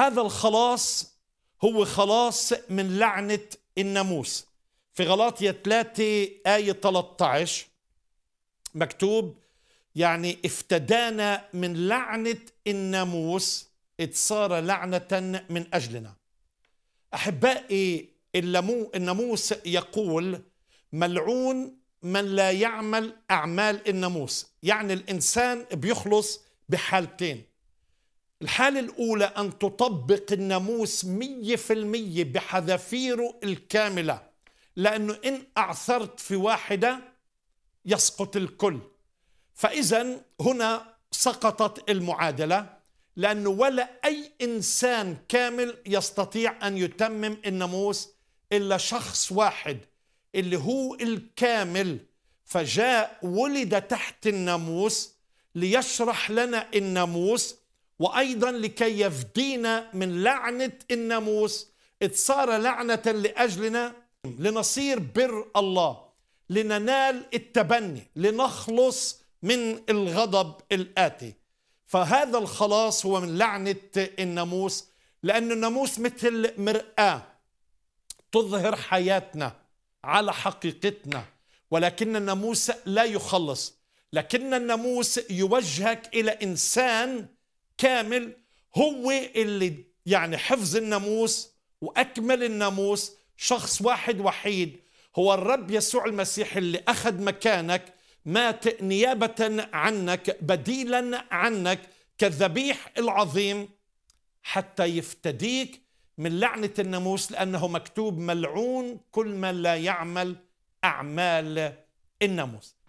هذا الخلاص هو خلاص من لعنة الناموس في غلاطية 3 آية 13 مكتوب يعني افتدانا من لعنة الناموس اتصار لعنة من أجلنا أحبائي الناموس يقول ملعون من لا يعمل أعمال الناموس يعني الإنسان بيخلص بحالتين الحالة الأولى أن تطبق الناموس مية في المية بحذافيره الكاملة لأنه إن أعثرت في واحدة يسقط الكل فإذا هنا سقطت المعادلة لأنه ولا أي إنسان كامل يستطيع أن يتمم الناموس إلا شخص واحد اللي هو الكامل فجاء ولد تحت الناموس ليشرح لنا الناموس وايضا لكي يفدينا من لعنه الناموس اتصار صار لعنه لاجلنا لنصير بر الله لننال التبني لنخلص من الغضب الاتي فهذا الخلاص هو من لعنه الناموس لان الناموس مثل مراه تظهر حياتنا على حقيقتنا ولكن الناموس لا يخلص لكن الناموس يوجهك الى انسان كامل هو اللي يعني حفظ الناموس واكمل الناموس شخص واحد وحيد هو الرب يسوع المسيح اللي اخذ مكانك مات نيابه عنك بديلا عنك كالذبيح العظيم حتى يفتديك من لعنه الناموس لانه مكتوب ملعون كل من لا يعمل اعمال الناموس